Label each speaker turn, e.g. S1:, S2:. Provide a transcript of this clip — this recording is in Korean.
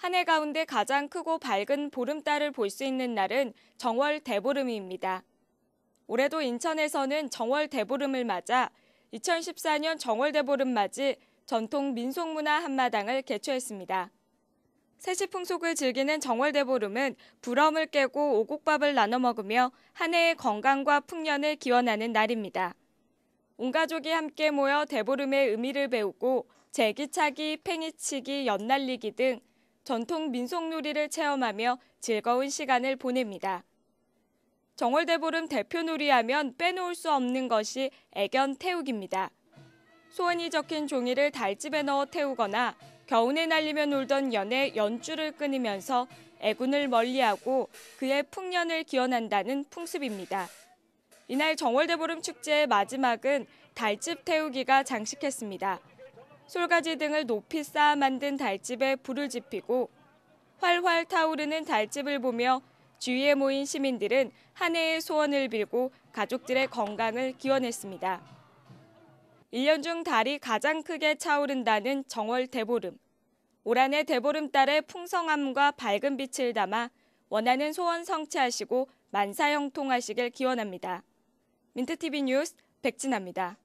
S1: 한해 가운데 가장 크고 밝은 보름달을 볼 수 있는 날은 정월 대보름입니다. 올해도 인천에서는 정월 대보름을 맞아 2014년 정월 대보름 맞이 전통 민속문화 한마당을 개최했습니다. 세시풍속을 즐기는 정월대보름은 부럼을 깨고 오곡밥을 나눠 먹으며 한 해의 건강과 풍년을 기원하는 날입니다. 온 가족이 함께 모여 대보름의 의미를 배우고 제기차기, 팽이치기, 연날리기 등 전통 민속 놀이를 체험하며 즐거운 시간을 보냅니다. 정월대보름 대표 놀이하면 빼놓을 수 없는 것이 애견 태우기입니다. 소원이 적힌 종이를 달집에 넣어 태우거나 겨우내 날리며 놀던 연의 연줄을 끊으면서 애군을 멀리하고 그의 풍년을 기원한다는 풍습입니다. 이날 정월대보름 축제의 마지막은 달집 태우기가 장식했습니다. 솔가지 등을 높이 쌓아 만든 달집에 불을 지피고 활활 타오르는 달집을 보며 주위에 모인 시민들은 한 해의 소원을 빌고 가족들의 건강을 기원했습니다. 1년 중 달이 가장 크게 차오른다는 정월 대보름. 올 한해 대보름달의 풍성함과 밝은 빛을 담아 원하는 소원 성취하시고 만사형통하시길 기원합니다. 민트TV 뉴스 백진아입니다.